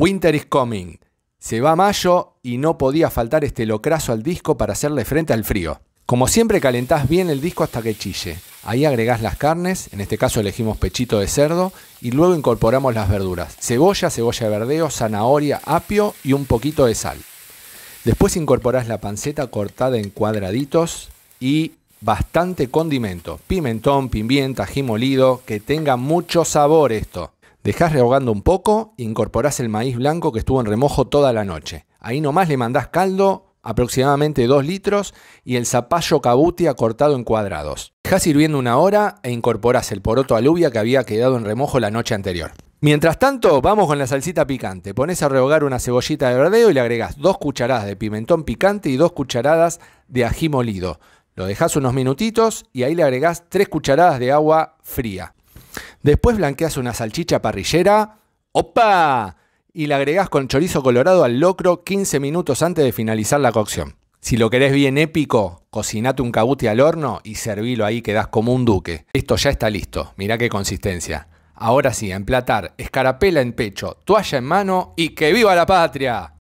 Winter is Coming. Se va mayo y no podía faltar este locrazo al disco para hacerle frente al frío. Como siempre calentás bien el disco hasta que chille. Ahí agregás las carnes, en este caso elegimos pechito de cerdo, y luego incorporamos las verduras. Cebolla, cebolla de verdeo, zanahoria, apio y un poquito de sal. Después incorporás la panceta cortada en cuadraditos y bastante condimento. Pimentón, pimienta, ají molido, que tenga mucho sabor esto. Dejás rehogando un poco, incorporás el maíz blanco que estuvo en remojo toda la noche. Ahí nomás le mandás caldo, aproximadamente 2 litros, y el zapallo cabutia cortado en cuadrados. Dejás hirviendo una hora e incorporás el poroto alubia que había quedado en remojo la noche anterior. Mientras tanto, vamos con la salsita picante. Pones a rehogar una cebollita de verdeo y le agregás 2 cucharadas de pimentón picante y 2 cucharadas de ají molido. Lo dejas unos minutitos y ahí le agregás 3 cucharadas de agua fría. Después blanqueas una salchicha parrillera. ¡Opa! Y la agregás con chorizo colorado al locro 15 minutos antes de finalizar la cocción. Si lo querés bien épico, cocinate un cabuti al horno y servilo ahí, quedas como un duque. Esto ya está listo, mirá qué consistencia. Ahora sí, emplatar, escarapela en pecho, toalla en mano y que viva la patria.